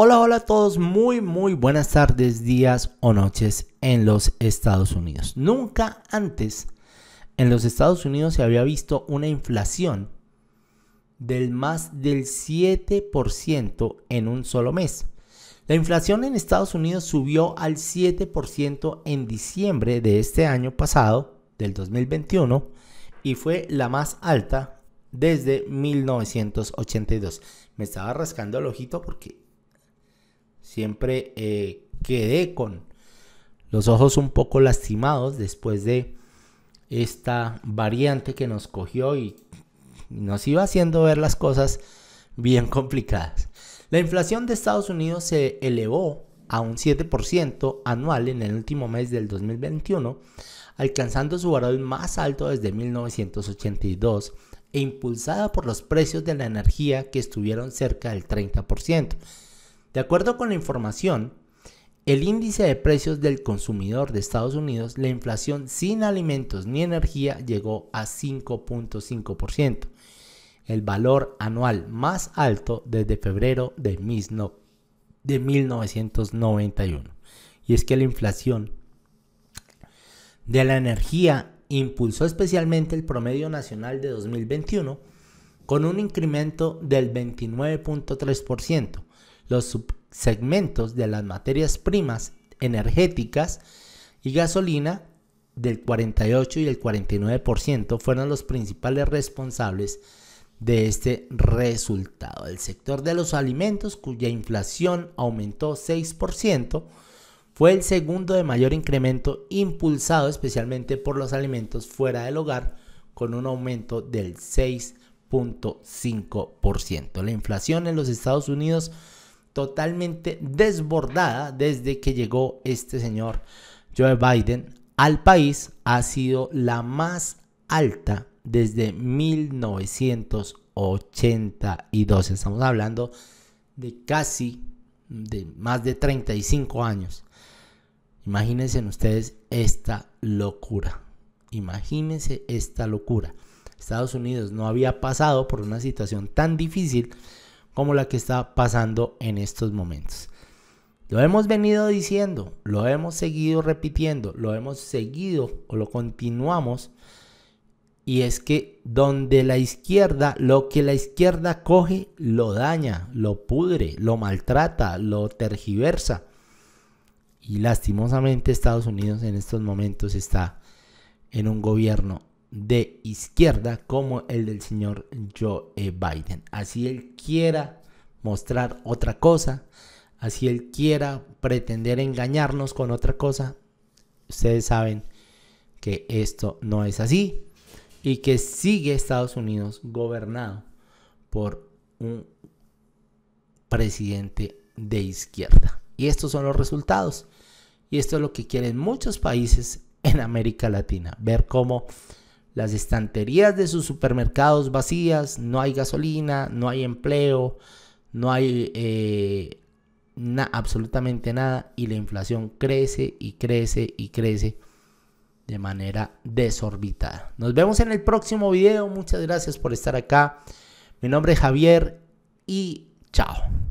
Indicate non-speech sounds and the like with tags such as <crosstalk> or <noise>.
Hola, hola a todos, muy, muy buenas tardes, días o noches en los Estados Unidos. Nunca antes en los Estados Unidos se había visto una inflación del más del 7% en un solo mes. La inflación en Estados Unidos subió al 7% en diciembre de este año pasado, del 2021, y fue la más alta desde 1982. Me estaba rascando el ojito porque Siempre eh, quedé con los ojos un poco lastimados después de esta variante que nos cogió y nos iba haciendo ver las cosas bien <laughs> complicadas. La inflación de Estados Unidos se elevó a un 7% anual en el último mes del 2021, alcanzando su valor más alto desde 1982 e impulsada por los precios de la energía que estuvieron cerca del 30%. De acuerdo con la información, el índice de precios del consumidor de Estados Unidos, la inflación sin alimentos ni energía llegó a 5.5%, el valor anual más alto desde febrero de, 1991. Y es que la inflación de la energía impulsó especialmente el promedio nacional de 2021 con un incremento del 29.3% los subsegmentos de las materias primas energéticas y gasolina del 48 y el 49% fueron los principales responsables de este resultado. El sector de los alimentos, cuya inflación aumentó 6%, fue el segundo de mayor incremento impulsado especialmente por los alimentos fuera del hogar, con un aumento del 6.5%. La inflación en los Estados Unidos totalmente desbordada desde que llegó este señor Joe Biden al país ha sido la más alta desde 1982. Estamos hablando de casi de más de 35 años. Imagínense ustedes esta locura. Imagínense esta locura. Estados Unidos no había pasado por una situación tan difícil como la que está pasando en estos momentos. Lo hemos venido diciendo, lo hemos seguido repitiendo, lo hemos seguido o lo continuamos. Y es que donde la izquierda, lo que la izquierda coge, lo daña, lo pudre, lo maltrata, lo tergiversa. Y lastimosamente Estados Unidos en estos momentos está en un gobierno de izquierda como el del señor Joe eh, Biden. Así él quiera mostrar otra cosa, así él quiera pretender engañarnos con otra cosa, ustedes saben que esto no es así y que sigue Estados Unidos gobernado por un presidente de izquierda. Y estos son los resultados. Y esto es lo que quieren muchos países en América Latina, ver cómo las estanterías de sus supermercados vacías, no hay gasolina, no hay empleo, no hay eh, absolutamente nada y la inflación crece y crece y crece de manera desorbitada. Nos vemos en el próximo video, muchas gracias por estar acá. Mi nombre es Javier y chao.